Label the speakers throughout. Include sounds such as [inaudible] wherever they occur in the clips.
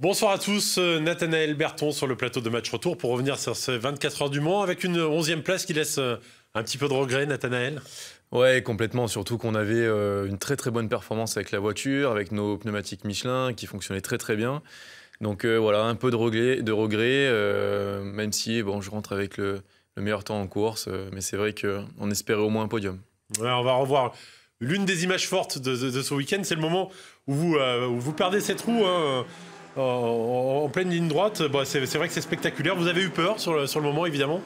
Speaker 1: Bonsoir à tous, euh, Nathanaël Berton sur le plateau de Match Retour pour revenir sur ces 24 heures du Mans avec une 11e place qui laisse euh, un petit peu de regret, Nathanaël Ouais, complètement. Surtout qu'on
Speaker 2: avait euh, une très très bonne performance avec la voiture, avec nos pneumatiques Michelin qui fonctionnaient très très bien. Donc voilà, un peu de regret, de regret même si bon, je rentre avec le, meilleur temps en course. mais c'est vrai qu'on espérait au moins un podium.
Speaker 1: on va revoir l'une des images fortes de, ce week-end. C'est le moment où vous, perdez cette roue. Hein. Euh, en pleine ligne droite. Bah, c'est vrai que c'est spectaculaire. Vous avez eu peur sur sur le moment, évidemment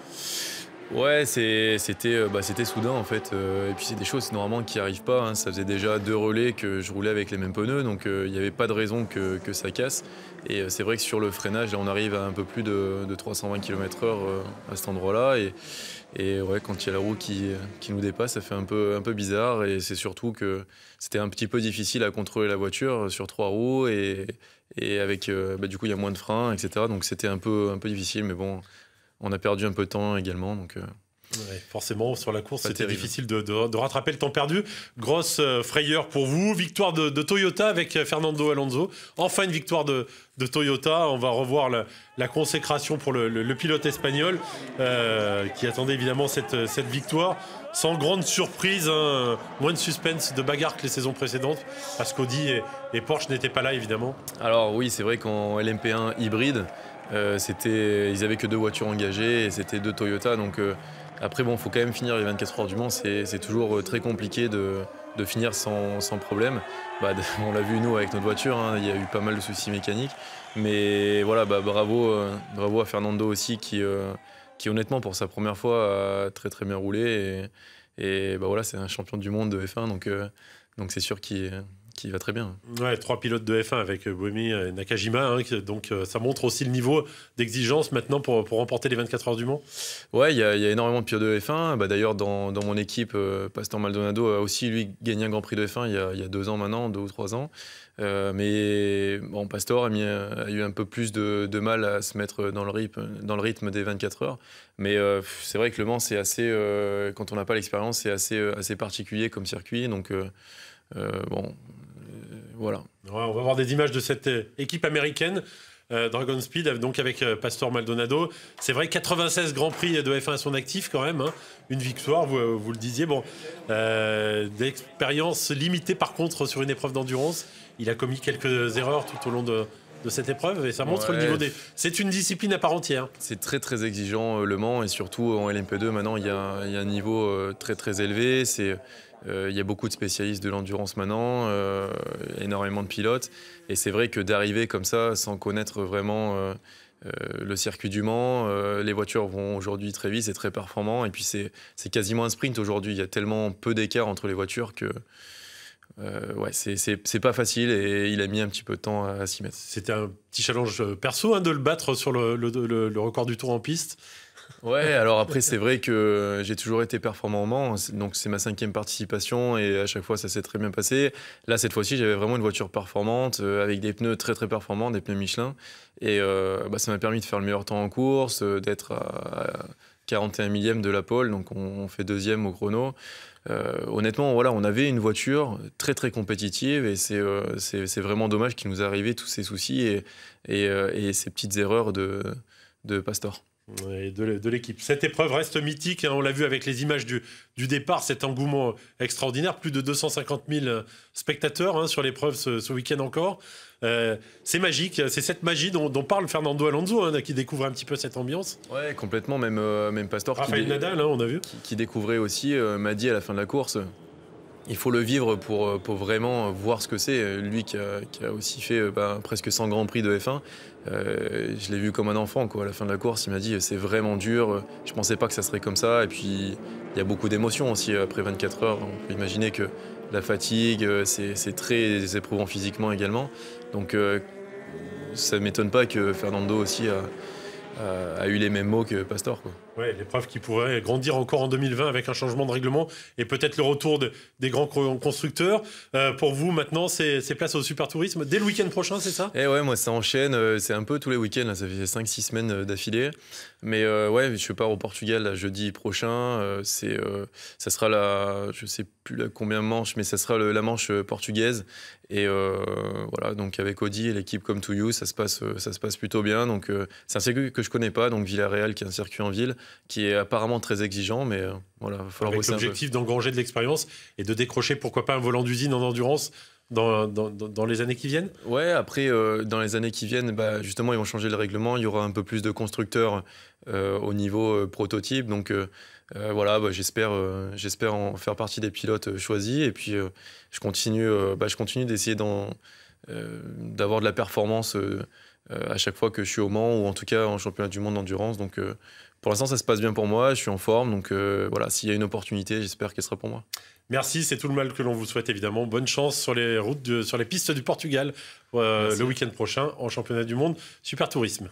Speaker 2: Ouais, euh, bah, c'était soudain en fait. Euh, et puis c'est des choses normalement qui n'arrivent pas. Hein. Ça faisait déjà deux relais que je roulais avec les mêmes pneus, donc il euh, n'y avait pas de raison que, ça casse. Et c'est vrai que sur le freinage, là, on arrive à un peu plus de, 320 km/h à cet endroit-là. Et, et, ouais, quand il y a la roue qui, nous dépasse, ça fait un peu, un peu bizarre. Et c'est surtout que c'était un petit peu difficile à contrôler la voiture sur trois roues. Et, avec, bah, du coup, il y a moins de freins, etc. Donc c'était un peu, un peu difficile, mais bon, on a perdu un peu de temps également. Donc, euh,
Speaker 1: forcément, sur la course, c'était difficile de, rattraper le temps perdu. Grosse euh, frayeur pour vous. Victoire de, Toyota avec euh, Fernando Alonso. Enfin, une victoire de, Toyota. On va revoir la, consécration pour le, pilote espagnol qui attendait évidemment cette, victoire. Sans grande surprise, hein, moins de suspense, de bagarre que les saisons précédentes, parce qu'Audi et Porsche n'étaient pas là évidemment. Alors oui, c'est
Speaker 2: vrai qu'en LMP1 hybride, euh, c'était, ils avaient que deux voitures engagées et c'était deux Toyota. Donc euh, après, bon, faut quand même finir les 24 heures du Mans. C'est toujours euh, très compliqué de, finir sans, problème. Bah, [laughs] on l'a vu nous avec notre voiture, hein, il y a eu pas mal de soucis mécaniques. Mais voilà, bah, bravo, bravo à Fernando aussi qui, qui honnêtement pour sa première fois a très très bien roulé et, et bah, voilà, c'est un champion du monde de F1, donc donc c'est sûr qu'il qui va très bien.
Speaker 1: Ouais, trois pilotes de F1 avec euh, Boemi, et Nakajima. Hein, donc euh, ça montre aussi le niveau d'exigence maintenant pour, pour remporter les 24 heures du Mans.
Speaker 2: Ouais, il y, a énormément de pilotes de F1. Bah, D'ailleurs, dans, dans, mon équipe, euh, Pastor Maldonado a aussi lui gagné un Grand Prix de F1 il y, y a, deux ans maintenant, deux ou trois ans. mais bon, Pastor a, a, eu un peu plus de, de, mal à se mettre dans le rythme, dans le rythme des 24 heures. Mais c'est vrai que le Mans, c'est assez, quand on n'a pas l'expérience, c'est assez, assez particulier comme circuit. Donc bon,
Speaker 1: voilà. on va voir des images de cette euh, équipe américaine. Euh, Dragon Speed, donc avec euh, Pastor Maldonado. C'est vrai, 96 Grands Prix de F1 à son actif quand même. Hein. Une victoire, vous, le disiez. Bon, d'expérience limitée par contre sur une épreuve d'endurance. Il a commis quelques erreurs tout au long de, de cette épreuve et ça montre le niveau des.
Speaker 2: C'est une discipline à part entière. C'est très très exigeant euh, le Mans et surtout en LMP2 maintenant il y a, un niveau euh, très très élevé. Euh, il y a beaucoup de spécialistes de l'endurance maintenant, énormément de pilotes. Et c'est vrai que d'arriver comme ça, sans connaître vraiment le circuit du Mans, les voitures vont aujourd'hui très vite, c'est très performant. Et puis c'est quasiment un sprint aujourd'hui. Il y a tellement peu d'écart entre les voitures que euh, ouais, c'est pas facile et il a mis un petit peu de temps à s'y mettre. C'était un petit challenge euh, perso hein, de le battre sur le, le,
Speaker 1: record du tour en piste.
Speaker 2: Ouais, [laughs] alors après, c'est vrai que euh, j'ai toujours été performant, donc c'est ma cinquième participation et à chaque fois ça s'est très bien passé. Là, cette fois-ci, j'avais vraiment une voiture performante avec des pneus très très performants, des pneus Michelin, et bah, ça m'a permis de faire le meilleur temps en course, d'être à 41 millième de la pole, donc on fait deuxième au chrono. Euh, honnêtement, voilà, on avait une voiture très très compétitive et euh, c'est c'est vraiment dommage qu'il nous arrivait tous ces soucis et, et,
Speaker 1: euh, ces petites erreurs de, de Pastor de, l'équipe. Cette épreuve reste mythique, hein. on l'a vu avec les images du, départ, cet engouement extraordinaire, plus de 250 000 euh, spectateurs hein, sur l'épreuve ce, week-end encore. Euh, c'est magique, c'est cette magie dont, parle Fernando Alonso, hein, qui découvre un petit peu cette ambiance. Ouais, complètement, même, euh, même
Speaker 2: Pastor. Raphaël qui, on a vu. Qui, découvrait aussi, Madi à la fin de la course, il faut le vivre euh, pour, vraiment voir ce que c'est. Lui qui a, aussi fait euh, bah, presque 100 grands prix de F1, euh, je l'ai vu comme un enfant. Quoi. À la fin de la course, il m'a dit c'est vraiment dur, je ne pensais pas que ça serait comme ça. Et puis il y a beaucoup d'émotions aussi après 24 heures. On peut imaginer que la fatigue, c'est très éprouvant physiquement également. Donc ça ne m'étonne pas que Fernando aussi euh, a eu les mêmes mots que Pastor.
Speaker 1: l'épreuve qui pourrait grandir encore en 2020 avec un changement de règlement et peut-être le retour de, des grands constructeurs. Euh, pour vous, maintenant, c'est, place au super tourisme dès le week-end prochain, c'est ça Eh ouais, moi, ça
Speaker 2: enchaîne. Euh, c'est un peu tous les week-ends. ça fait 5-6 semaines d'affilée. Mais ouais, je pars au Portugal jeudi prochain. c'est, ça sera la, je sais plus combien de manches, mais ça sera la manche euh, portugaise. Et euh, voilà, donc avec Audi et l'équipe comme To You, ça se passe, euh, ça se passe plutôt bien. Donc c'est un circuit que je connais pas, donc Villarreal, qui est un circuit en ville, qui
Speaker 1: est apparemment très exigeant, mais voilà, il va avec L'objectif d'engranger de l'expérience et de décrocher pourquoi pas un volant d'usine en endurance dans, les années qui viennent Ouais, après, euh, dans les années qui
Speaker 2: viennent, bah, justement, ils vont changer le règlement. Il y aura un peu plus de constructeurs euh, au niveau euh, prototype. Donc, voilà, bah, j'espère, j'espère en faire partie des pilotes choisis. Et puis, je continue, bah, je continue d'essayer d'avoir de la performance euh, à chaque fois que je suis au Mans ou en tout cas en championnat du monde d'endurance. Donc euh, pour l'instant, ça se passe bien pour moi, je suis en forme. Donc euh, voilà, s'il y a une opportunité, j'espère qu'elle sera pour moi.
Speaker 1: Merci, c'est tout le mal que l'on vous souhaite évidemment. Bonne chance sur les routes, de, sur les pistes du Portugal le week-end prochain en championnat du monde. Super tourisme.